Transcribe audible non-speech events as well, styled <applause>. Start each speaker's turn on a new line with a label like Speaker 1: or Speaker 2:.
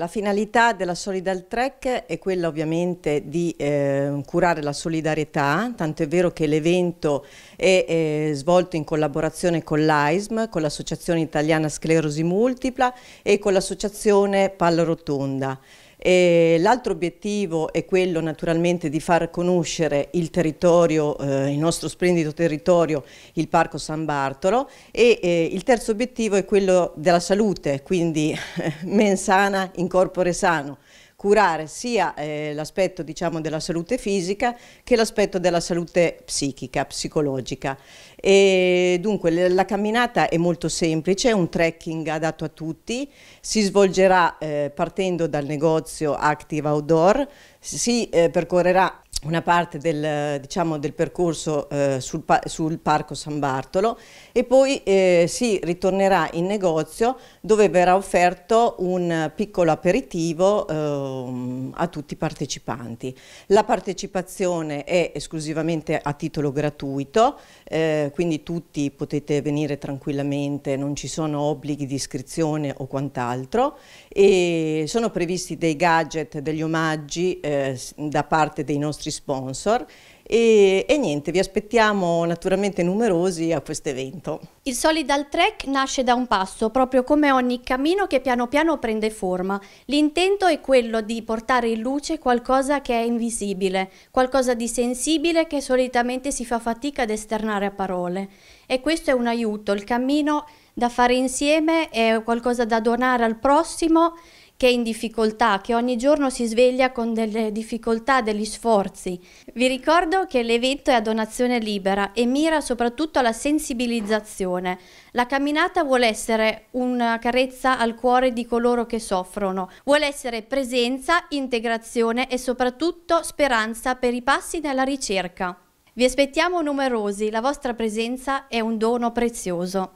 Speaker 1: La finalità della Solidal Trek è quella ovviamente di eh, curare la solidarietà, tanto è vero che l'evento è, è, eh, svolto in collaborazione con l'AISM, con l'Associazione Italiana Sclerosi Multipla e con l'Associazione Palla Rotonda l'altro obiettivo è quello naturalmente di far conoscere il territorio, eh, il nostro splendido territorio, il Parco San Bartolo e eh, il terzo obiettivo è quello della salute, quindi <laughs> mensana in corpore sano, curare sia eh, l'aspetto diciamo, della salute fisica che l'aspetto della salute psichica, psicologica. E dunque la camminata è molto semplice, è un trekking adatto a tutti, si svolgerà eh, partendo dal negozio Active Outdoor, si eh, percorrerà una parte del, diciamo, del percorso eh, sul, sul, Parco San Bartolo e poi eh, si ritornerà in negozio dove verrà offerto un piccolo aperitivo eh, a tutti i partecipanti. La partecipazione è esclusivamente a titolo gratuito, eh, quindi tutti potete venire tranquillamente, non ci sono obblighi di iscrizione o quant'altro sono previsti dei gadget, degli omaggi eh, da parte dei nostri nostri sponsor e, e, niente, vi aspettiamo naturalmente numerosi a questo evento.
Speaker 2: Il Solidal Trek nasce da un passo, proprio come ogni cammino che piano piano prende forma. L'intento è quello di portare in luce qualcosa che è invisibile, qualcosa di sensibile che solitamente si fa fatica ad esternare a parole. E questo è un aiuto, il cammino da fare insieme è qualcosa da donare al prossimo che è in difficoltà, che ogni giorno si sveglia con delle difficoltà, degli sforzi. Vi ricordo che l'evento è a donazione libera e mira soprattutto alla sensibilizzazione. La camminata vuole essere una carezza al cuore di coloro che soffrono, vuole essere presenza, integrazione e soprattutto speranza per i passi nella ricerca. Vi aspettiamo numerosi, la vostra presenza è un dono prezioso.